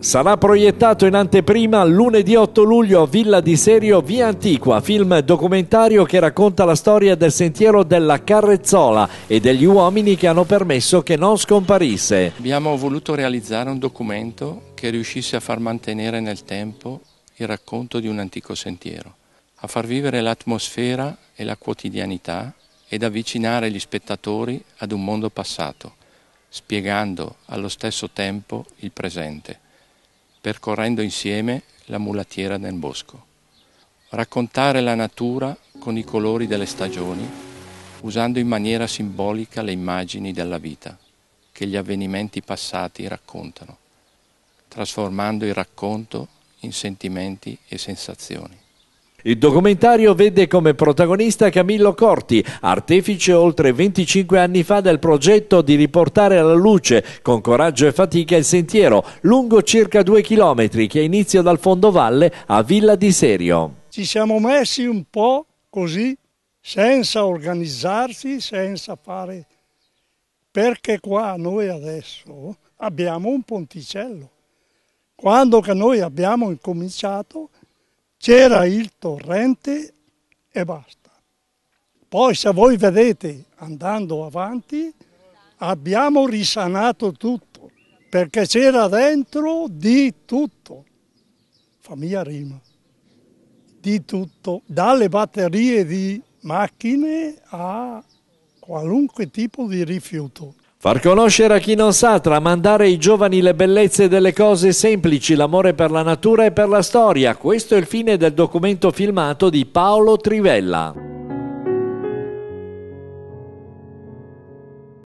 Sarà proiettato in anteprima lunedì 8 luglio a Villa di Serio, Via Antiqua, film documentario che racconta la storia del sentiero della Carrezzola e degli uomini che hanno permesso che non scomparisse. Abbiamo voluto realizzare un documento che riuscisse a far mantenere nel tempo il racconto di un antico sentiero, a far vivere l'atmosfera e la quotidianità ed avvicinare gli spettatori ad un mondo passato, spiegando allo stesso tempo il presente percorrendo insieme la mulattiera nel bosco. Raccontare la natura con i colori delle stagioni, usando in maniera simbolica le immagini della vita che gli avvenimenti passati raccontano, trasformando il racconto in sentimenti e sensazioni. Il documentario vede come protagonista Camillo Corti, artefice oltre 25 anni fa del progetto di riportare alla luce con coraggio e fatica il sentiero lungo circa due chilometri che inizia dal fondovalle a Villa di Serio. Ci siamo messi un po' così, senza organizzarsi, senza fare... Perché qua noi adesso abbiamo un ponticello. Quando che noi abbiamo incominciato c'era il torrente e basta. Poi se voi vedete andando avanti abbiamo risanato tutto perché c'era dentro di tutto, famiglia Rima, di tutto, dalle batterie di macchine a qualunque tipo di rifiuto. Far conoscere a chi non sa, tramandare ai giovani le bellezze delle cose semplici, l'amore per la natura e per la storia, questo è il fine del documento filmato di Paolo Trivella.